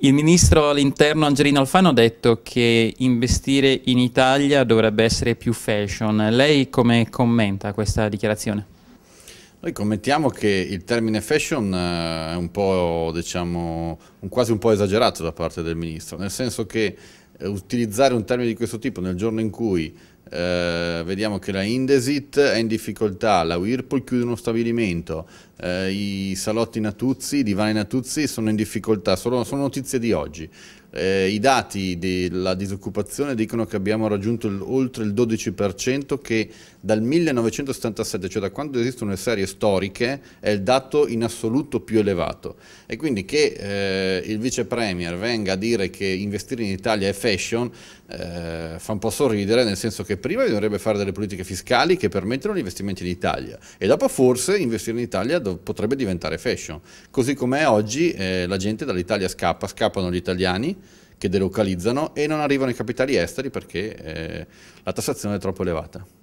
Il ministro all'interno Angelino Alfano ha detto che investire in Italia dovrebbe essere più fashion. Lei come commenta questa dichiarazione? Noi commentiamo che il termine fashion eh, è un po', diciamo, un, quasi un po' esagerato da parte del ministro, nel senso che eh, utilizzare un termine di questo tipo nel giorno in cui Uh, vediamo che la Indesit è in difficoltà, la Whirlpool chiude uno stabilimento, uh, i salotti Natuzzi, i divani Natuzzi sono in difficoltà, sono, sono notizie di oggi. Eh, I dati della disoccupazione dicono che abbiamo raggiunto il, oltre il 12% che dal 1977, cioè da quando esistono le serie storiche, è il dato in assoluto più elevato. E quindi che eh, il vice premier venga a dire che investire in Italia è fashion eh, fa un po' sorridere, nel senso che prima bisognerebbe fare delle politiche fiscali che permettono gli investimenti in Italia e dopo forse investire in Italia potrebbe diventare fashion. Così come è oggi eh, la gente dall'Italia scappa, scappano gli italiani che delocalizzano e non arrivano i capitali esteri perché eh, la tassazione è troppo elevata.